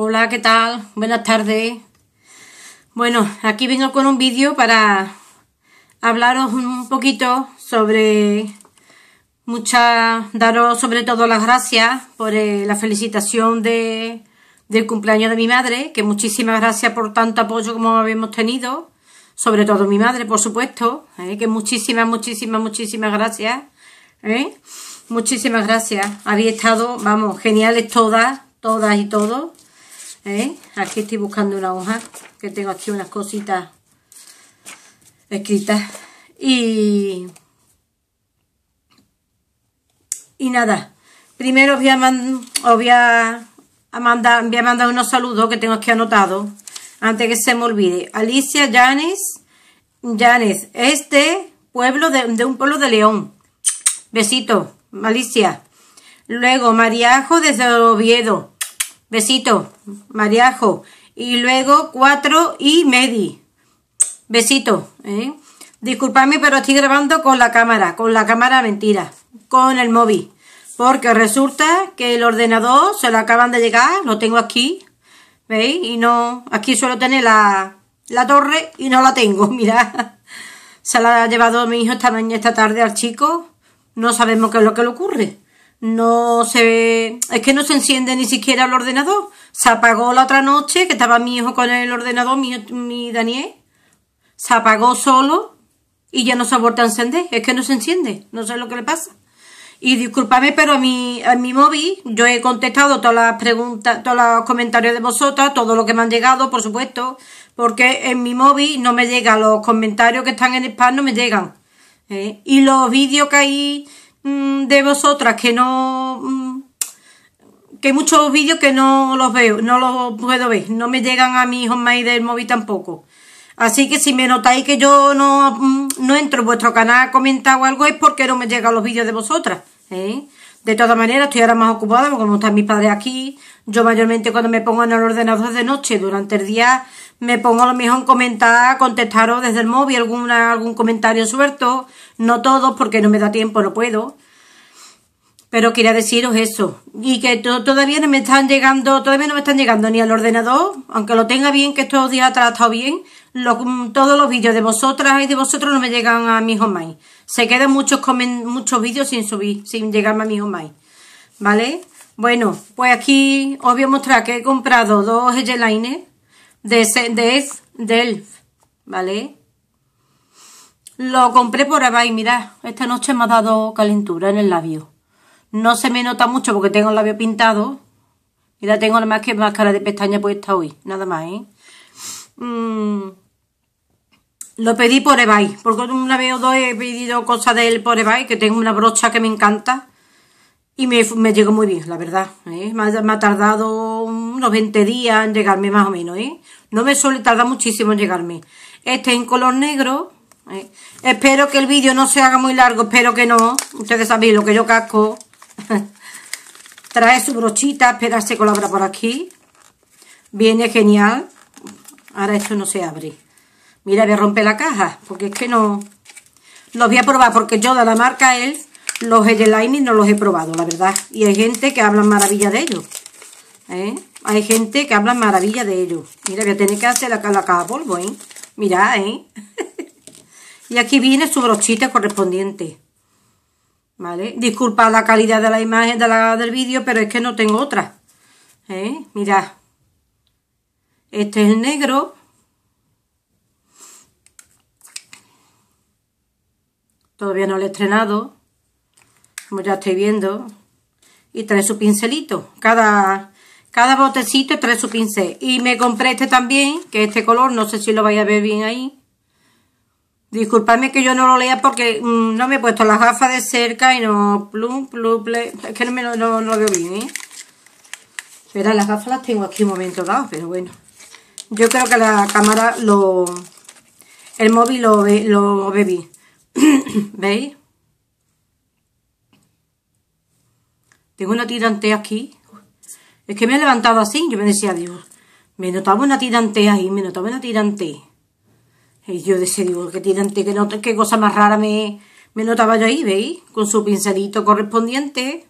Hola, ¿qué tal? Buenas tardes. Bueno, aquí vengo con un vídeo para hablaros un poquito sobre muchas, daros sobre todo las gracias por eh, la felicitación de, del cumpleaños de mi madre, que muchísimas gracias por tanto apoyo como habíamos tenido, sobre todo mi madre, por supuesto, eh, que muchísimas, muchísimas, muchísimas gracias. Eh. Muchísimas gracias. había estado, vamos, geniales todas, todas y todos. ¿Eh? Aquí estoy buscando una hoja, que tengo aquí unas cositas escritas. Y, y nada, primero os voy a, mandar, unos saludos que tengo aquí anotado antes que se me olvide. Alicia Yanes, Yanes, este pueblo de, un pueblo de León. Besito, Alicia. Luego, Mariajo desde Oviedo. Besito, Mariajo. Y luego cuatro y medio, Besito. ¿eh? Disculpadme, pero estoy grabando con la cámara. Con la cámara mentira. Con el móvil. Porque resulta que el ordenador se lo acaban de llegar. Lo tengo aquí. ¿Veis? Y no... Aquí suelo tener la, la torre y no la tengo. Mirad. Se la ha llevado mi hijo esta mañana, esta tarde al chico. No sabemos qué es lo que le ocurre no se es que no se enciende ni siquiera el ordenador. Se apagó la otra noche que estaba mi hijo con el ordenador, mi, Daniel. Se apagó solo y ya no se ha vuelto a encender. Es que no se enciende, no sé lo que le pasa. Y discúlpame, pero a mi, mi móvil yo he contestado todas las preguntas, todos los comentarios de vosotras, todo lo que me han llegado, por supuesto, porque en mi móvil no me llegan los comentarios que están en spam, no me llegan. ¿eh? Y los vídeos que hay Mm, de vosotras que no mm, que hay muchos vídeos que no los veo, no los puedo ver, no me llegan a mi homemade del móvil tampoco. Así que si me notáis que yo no, mm, no entro en vuestro canal comentado o algo es porque no me llegan los vídeos de vosotras. ¿eh? De todas maneras, estoy ahora más ocupada como están mis padres aquí, yo mayormente cuando me pongo en el ordenador de noche durante el día me pongo a lo mejor en comentar, contestaros desde el móvil algún comentario suelto, no todos porque no me da tiempo, no puedo. Pero quería deciros eso. Y que todavía no me están llegando, todavía no me están llegando ni al ordenador, aunque lo tenga bien, que estos días ha estado bien, todos los vídeos de vosotras y de vosotros no me llegan a mi online. Se quedan muchos, muchos vídeos sin subir, sin llegarme a mi online. ¿Vale? Bueno, pues aquí os voy a mostrar que he comprado dos liners de, Elf, ¿vale? Lo compré por Ebay, mirad, esta noche me ha dado calentura en el labio. No se me nota mucho porque tengo el labio pintado. Mira, tengo nada más que máscara de pestaña puesta hoy, nada más, ¿eh? Mm. Lo pedí por eBay, porque una vez o dos he pedido cosas de él por eBay, que tengo una brocha que me encanta y me, llegó muy bien, la verdad. ¿eh? Me, ha, tardado unos 20 días en llegarme más o menos. ¿eh? No me suele tardar muchísimo en llegarme. Este es en color negro. ¿eh? Espero que el vídeo no se haga muy largo, espero que no. Ustedes saben lo que yo casco. Trae su brochita, espera, se colabora por aquí. Viene genial. Ahora esto no se abre. Mira, voy a romper la caja, porque es que no... Lo voy a probar, porque yo de la marca él los gel no los he probado, la verdad. Y hay gente que habla maravilla de ellos. ¿eh? Hay gente que habla maravilla de ellos. Mira, que tiene que hacer la, la a polvo, ¿eh? Mirá, ¿eh? y aquí viene su brochita correspondiente. ¿Vale? Disculpa la calidad de la imagen de la, del vídeo, pero es que no tengo otra. ¿Eh? Mirad. Este es el negro. Todavía no lo he estrenado como ya estoy viendo, y trae su pincelito. Cada, cada botecito trae su pincel. Y me compré este también, que este color, no sé si lo vais a ver bien ahí. Disculpadme que yo no lo lea porque mm, no me he puesto las gafas de cerca y no... Plum, es que no, me, lo veo bien, ¿eh? las gafas las tengo aquí un momento dado, pero bueno. Yo creo que la cámara lo... El móvil lo, lo, lo ¿Veis? Tengo una tirantea aquí. Es que me he levantado así, yo me decía, Dios, me notaba una tirantea ahí, me notaba una tirantea. Y yo decía, Dios, qué tirante, qué, cosa más rara me, me notaba yo ahí, ¿veis? Con su pincelito correspondiente.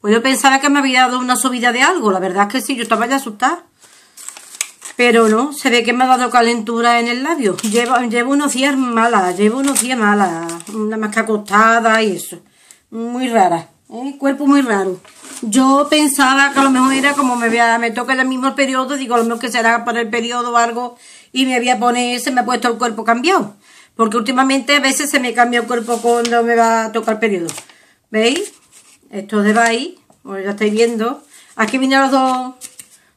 Pues yo pensaba que me había dado una subida de algo, la verdad es que sí, yo estaba ya asustada. Pero no, se ve que me ha dado calentura en el labio. Llevo, llevo unos días malas, llevo unos días malas, una máscara acostada y eso. Muy rara. Un cuerpo muy raro. Yo pensaba que a lo mejor era como me, había, me toca el mismo periodo, digo, a lo mejor que será para el periodo o algo, y me había poner, se me ha puesto el cuerpo cambiado. Porque últimamente a veces se me cambia el cuerpo cuando me va a tocar el periodo. ¿Veis? Esto de ahí, bueno, pues ya estáis viendo. Aquí vienen los dos,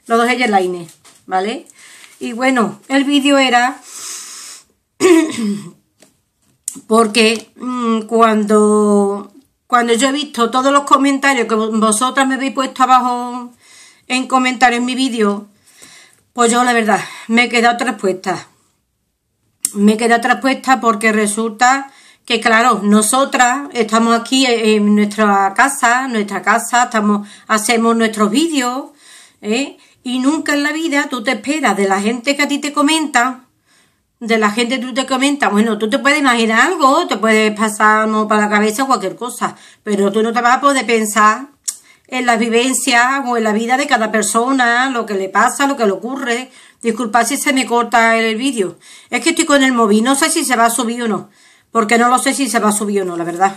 los dos Lines ¿vale? Y bueno, el vídeo era porque mm, cuando cuando yo he visto todos los comentarios que vosotras me habéis puesto abajo en comentarios en mi vídeo, pues yo la verdad me he quedado traspuesta. Me he quedado traspuesta porque resulta que claro, nosotras estamos aquí e-, en nuestra casa, nuestra casa, estamos, hacemos nuestros vídeos, ¿eh? y nunca en la vida tú te esperas de la gente que a ti te comenta de la gente tú te comentas, bueno, tú te puedes imaginar algo, te puedes pasar para la cabeza cualquier cosa, pero tú no te vas a poder pensar en las vivencias o en la vida de cada persona, lo que le pasa, lo que le ocurre. disculpa si se me corta el vídeo. Es que estoy con el móvil, no sé si se va a subir o no, porque no lo sé si se va a subir o no, la verdad.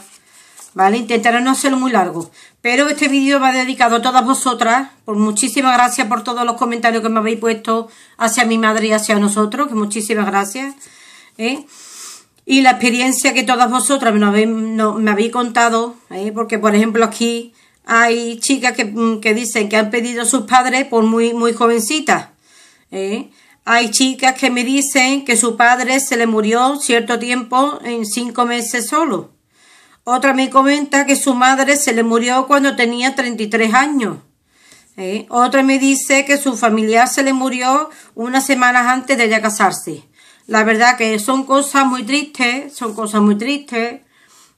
¿vale? Intentaré no hacerlo muy largo, pero este vídeo va dedicado a todas vosotras, por muchísimas gracias por todos los comentarios que me habéis puesto hacia mi madre y hacia nosotros, que muchísimas gracias, ¿eh? Y la experiencia que todas vosotras me habéis, contado, ¿eh? porque por ejemplo aquí hay chicas que, mm, dicen que han pedido a sus padres por muy, muy jovencitas, ¿eh? Hay chicas que me dicen que su padre se le murió cierto tiempo en cinco meses solo. Otra me comenta que su madre se le murió cuando tenía 33 años. Otra me dice que su familiar se le murió unas semanas antes de ella casarse. La verdad que son cosas muy tristes, son cosas muy tristes.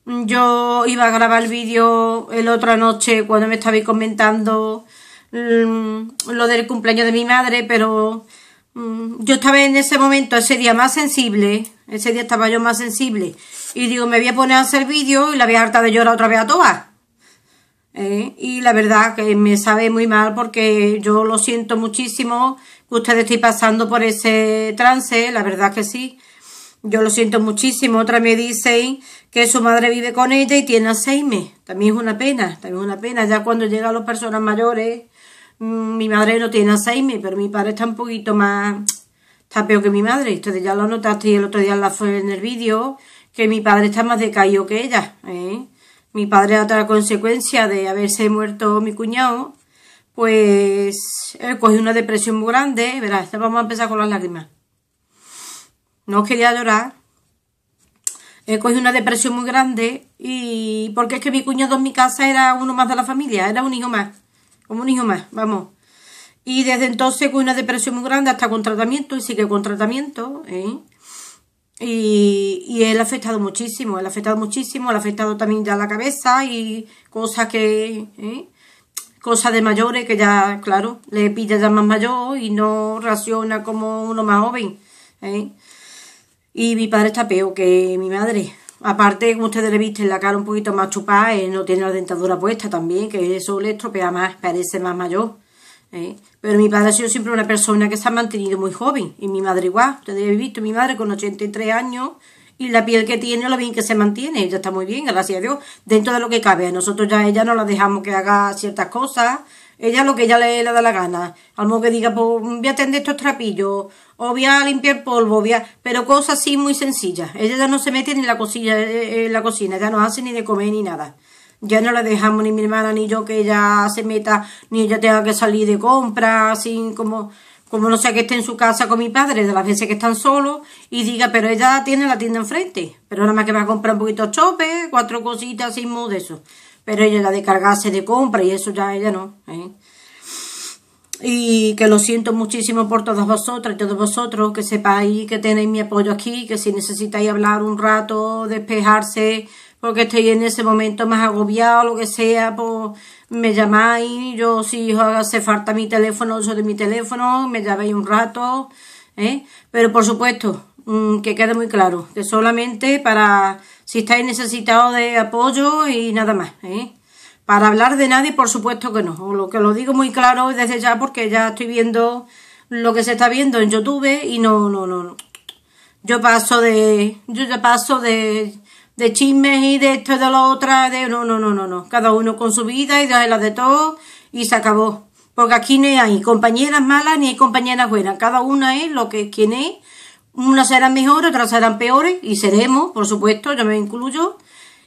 Yo iba a grabar el vídeo el otra noche cuando me estabais comentando mm, lo del cumpleaños de mi madre, pero Mm, yo estaba en ese momento, ese día más sensible, ese día estaba yo más sensible, y digo, me voy a poner a hacer vídeo y la voy a harta de llorar otra vez a todas. ¿Eh? Y la verdad que me sabe muy mal porque yo lo siento muchísimo que ustedes estén pasando por ese trance, la verdad que sí. Yo lo siento muchísimo. Otra me dice que su madre vive con ella y tiene meses También es una pena, también es una pena. Ya cuando llegan las personas mayores, Mm, mi madre no tiene Alzheimer, pero mi padre está un poquito más, está peor que mi madre. Entonces ya lo notaste el otro día la fue en el vídeo, que mi padre está más decaído que ella. ¿eh? Mi padre a otra consecuencia de haberse muerto mi cuñado, pues he cogió una depresión muy grande. Verás, vamos a empezar con las lágrimas. No quería llorar. he cogido una depresión muy grande y porque es que mi cuñado en mi casa era uno más de la familia, era un hijo más como un hijo más, vamos. Y desde entonces con una depresión muy grande hasta con tratamiento, y sigue con tratamiento, ¿eh? Y, él ha afectado muchísimo, él ha afectado muchísimo, le ha afectado también ya la cabeza y cosas que... ¿eh? cosas de mayores que ya, claro, le pide ya más mayor y no reacciona como uno más joven. ¿eh? Y mi padre está peor que mi madre. Aparte, como ustedes le viste, la cara un poquito más chupada, eh, no tiene la dentadura puesta también, que eso le estropea más, parece más mayor. Eh. Pero mi padre ha sido siempre una persona que se ha mantenido muy joven, y mi madre igual. Ustedes han visto mi madre con 83 años y la piel que tiene, lo bien que se mantiene, ella está muy bien, gracias a Dios, dentro de lo que cabe. Nosotros ya ella no la dejamos que haga ciertas cosas, ella lo que ella le, da la gana. Al mejor que diga, pues voy a atender estos trapillos, o voy a limpiar polvo, voy a... pero cosas así muy sencillas. Ella ya no se mete ni en la cocina, eh, eh, en la cocina, ya no hace ni de comer ni nada. Ya no la dejamos ni mi hermana ni yo que ella se meta, ni ella tenga que salir de compra, así como como no sea que esté en su casa con mi padre, de las veces que están solos, y diga, pero ella tiene la tienda enfrente, pero nada más que va a comprar un poquito de chope, cuatro cositas y de eso pero ella la de cargarse de compra y eso ya ella no. ¿eh? Y que lo siento muchísimo por todas vosotras y todos vosotros, que sepáis que tenéis mi apoyo aquí, que si necesitáis hablar un rato, despejarse, porque estoy en ese momento más agobiado, lo que sea, pues me llamáis, yo si hace falta mi teléfono, uso de mi teléfono, me llamáis un rato, ¿eh? pero por supuesto, mm, que quede muy claro, que solamente para si estáis necesitados de apoyo y nada más. ¿eh? Para hablar de nadie, por supuesto que no. lo que lo digo muy claro desde ya porque ya estoy viendo lo que se está viendo en YouTube y no, no, no. no. Yo paso de, yo paso de, de chismes y de esto y de lo otro, de no, no, no, no, no. Cada uno con su vida y de la de todo y se acabó. Porque aquí no hay compañeras malas ni hay compañeras buenas. Cada una es lo que quien es unas serán mejores, otras serán peores, y seremos, por supuesto, yo me incluyo.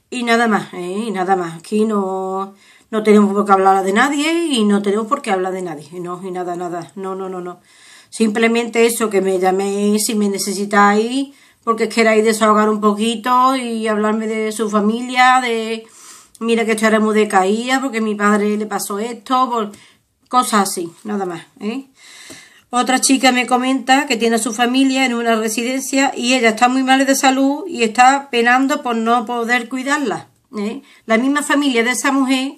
Y nada más, ¿eh? y nada más. Aquí no, no tenemos por qué hablar de nadie y no tenemos por qué hablar de nadie. no, y nada, nada. No, no, no, no. Simplemente eso, que me llaméis si me necesitáis, porque queráis desahogar un poquito y hablarme de su familia, de mira que estaremos de caída, porque mi padre le pasó esto, por... cosas así, nada más. ¿eh? Otra chica me comenta que tiene a su familia en una residencia y ella está muy mal de salud y está penando por no poder cuidarla. ¿eh? La misma familia de esa mujer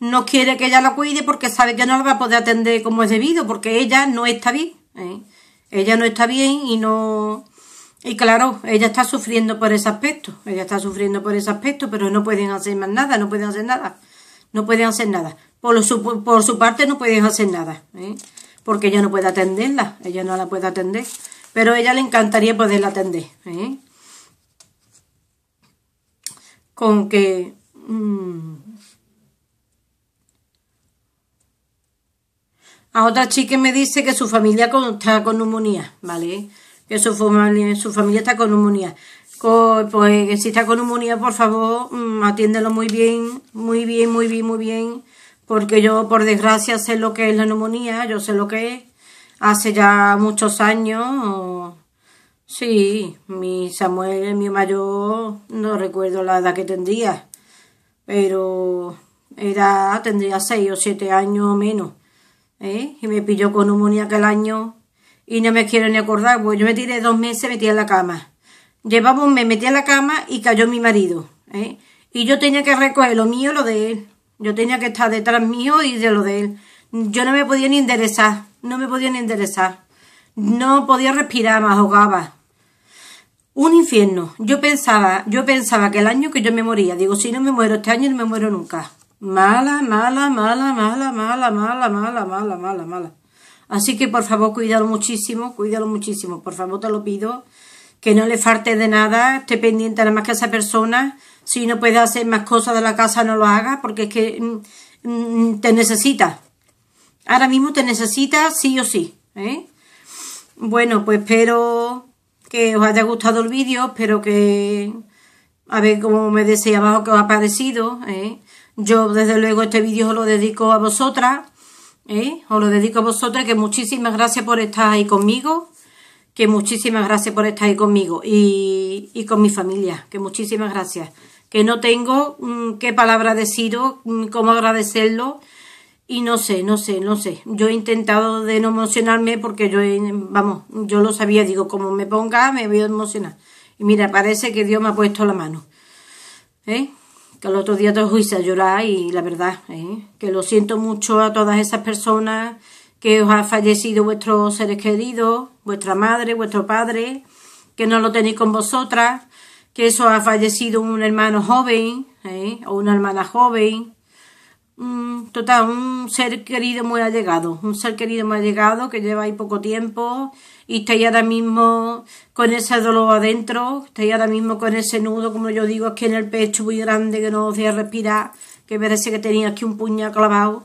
no quiere que ella la cuide porque sabe que no la va a poder atender como es debido, porque ella no está bien. ¿eh? Ella no está bien y no... Y claro, ella está sufriendo por ese aspecto, ella está sufriendo por ese aspecto, pero no pueden hacer más nada, no pueden hacer nada, no pueden hacer nada. Por su, parte no pueden hacer nada. ¿eh? porque ella no puede atenderla, ella no la puede atender, pero a ella le encantaría poderla atender. ¿eh? Con que... Mm, a otra chica me dice que su familia está con neumonía, ¿vale? Que su familia, su familia está con neumonía. pues si está con neumonía, por favor, mm, atiéndelo muy bien, muy bien, muy bien, muy bien porque yo por desgracia sé lo que es la neumonía, yo sé lo que es. Hace ya muchos años, sí, mi Samuel, mi mayor, no recuerdo la edad que tendría, pero era, tendría seis o siete años o menos. ¿eh? Y me pilló con neumonía aquel año y no me quiero ni acordar, pues yo me tiré dos meses metí en la cama. Llevaba un metí a en la cama y cayó mi marido. ¿eh? Y yo tenía que recoger lo mío, lo de él. Yo tenía que estar detrás mío y de lo de él. Yo no me podía ni enderezar, no me podía ni enderezar. No podía respirar, me ahogaba. Un infierno. Yo pensaba, yo pensaba que el año que yo me moría, digo, si no me muero este año, no me muero nunca. Mala, mala, mala, mala, mala, mala, mala, mala, mala, mala. Así que por favor, cuídalo muchísimo, cuídalo muchísimo. Por favor, te lo pido. Que no le falte de nada, esté pendiente nada más que a esa persona si no puedes hacer más cosas de la casa, no lo hagas porque es que mm, mm, te necesita. Ahora mismo te necesita sí o sí. ¿eh? Bueno, pues espero que os haya gustado el vídeo. Espero que... A ver cómo me decís abajo que os ha parecido. ¿eh? Yo desde luego este vídeo os lo dedico a vosotras. ¿eh? Os lo dedico a vosotras. Que muchísimas gracias por estar ahí conmigo que muchísimas gracias por estar ahí conmigo y, con mi familia, que muchísimas gracias que no tengo mm, qué palabra deciros, mm, cómo agradecerlo y no sé, no sé, no sé. Yo he intentado de no emocionarme porque yo, vamos, yo lo sabía, digo, como me ponga me voy a emocionar. Y mira, parece que Dios me ha puesto la mano. ¿Eh? Que el otro día te juicé a llorar y la verdad, ¿eh? que lo siento mucho a todas esas personas que os ha fallecido vuestros seres queridos, vuestra madre, vuestro padre, que no lo tenéis con vosotras que eso ha fallecido un hermano joven ¿eh? o una hermana joven. Mm, total, un ser querido muy allegado, un ser querido muy allegado que lleva ahí poco tiempo y estáis ahora mismo con ese dolor adentro, estáis ahora mismo con ese nudo, como yo digo, aquí en el pecho muy grande que no os deja respirar, que parece que tenía aquí un puño clavado.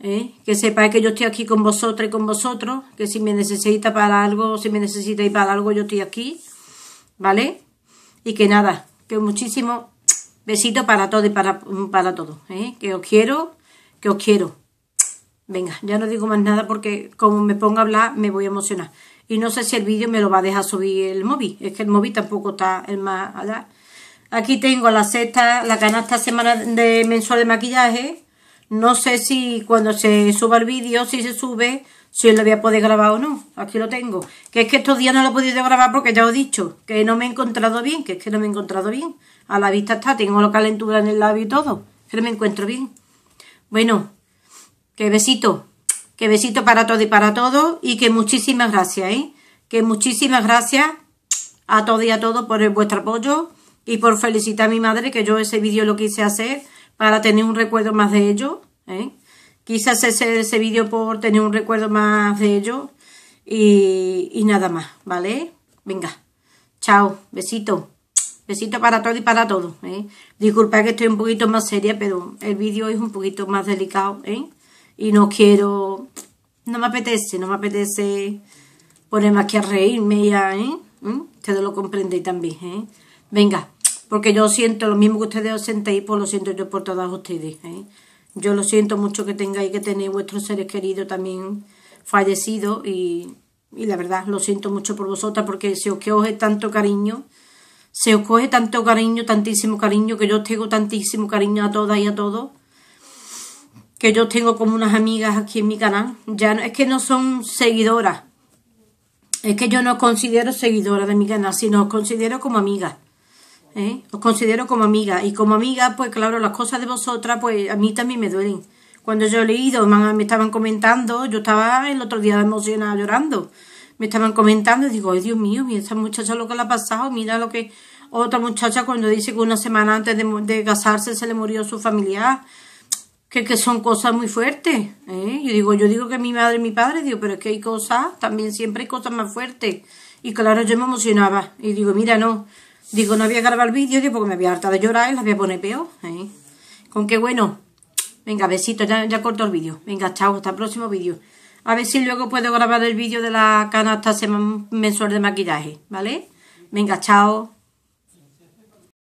¿Eh? que sepáis que yo estoy aquí con vosotros y con vosotros, que si me necesita para algo, si me necesitáis para algo, yo estoy aquí, ¿vale? y que nada, que muchísimo besito para todo y para, para todo, ¿eh? que os quiero, que os quiero. Venga, ya no digo más nada porque como me pongo a hablar me voy a emocionar. Y no sé si el vídeo me lo va a dejar subir el móvil. Es que el móvil tampoco está el más allá. Aquí tengo la sexta, la canasta semana de mensual de maquillaje. No sé si cuando se suba el vídeo, si se sube, si lo había podido grabar o no. Aquí lo tengo. Que es que estos días no lo he podido grabar porque ya os he dicho que no me he encontrado bien, que es que no me he encontrado bien. A la vista está, tengo la calentura en el labio y todo. Que no me encuentro bien. Bueno, que besito. Que besito para todo y para todo. Y que muchísimas gracias, ¿eh? Que muchísimas gracias a todos y a todos por el vuestro apoyo y por felicitar a mi madre, que yo ese vídeo lo quise hacer para tener un recuerdo más de ello. ¿eh? Quizás ese, ese vídeo por tener un recuerdo más de ello y, nada más, ¿vale? Venga, chao, besito. Besito para todo y para todos. ¿eh? Disculpa que estoy un poquito más seria, pero el vídeo es un poquito más delicado. ¿eh? Y no quiero... No me apetece, no me apetece ponerme aquí a reírme ya. ¿eh? ¿Mm? Ustedes lo comprendéis también. ¿eh? Venga, porque yo siento lo mismo que ustedes os sentéis, pues lo siento yo por todas ustedes. ¿eh? Yo lo siento mucho que tengáis que tener vuestros seres queridos también fallecidos y, y la verdad lo siento mucho por vosotras porque se os coge tanto cariño, se os coge tanto cariño, tantísimo cariño, que yo tengo tantísimo cariño a todas y a todos que yo tengo como unas amigas aquí en mi canal. Ya no, es que no son seguidoras. Es que yo no os considero seguidoras de mi canal, sino os considero como amigas. ¿eh? Os considero como amiga. Y como amiga, pues claro, las cosas de vosotras, pues a mí también me duelen. Cuando yo he leído, me estaban comentando, yo estaba el otro día emocionada llorando. Me estaban comentando y digo, ay Dios mío, mira esa muchacha lo que le ha pasado, mira lo que... Otra muchacha cuando dice que una semana antes de, casarse se le murió su familiar. Que, que, son cosas muy fuertes. ¿eh? Yo digo, yo digo que mi madre y mi padre, digo, pero es que hay cosas, también siempre hay cosas más fuertes. Y claro, yo me emocionaba y digo, mira, no, Digo, no voy a grabar vídeo, digo, porque me había hartado de llorar y las voy a poner peor. ¿eh? Con qué bueno. Venga, besito, ya, ya corto el vídeo. Venga, chao, hasta el próximo vídeo. A ver si luego puedo grabar el vídeo de la canasta mensual de maquillaje, ¿vale? Venga, chao.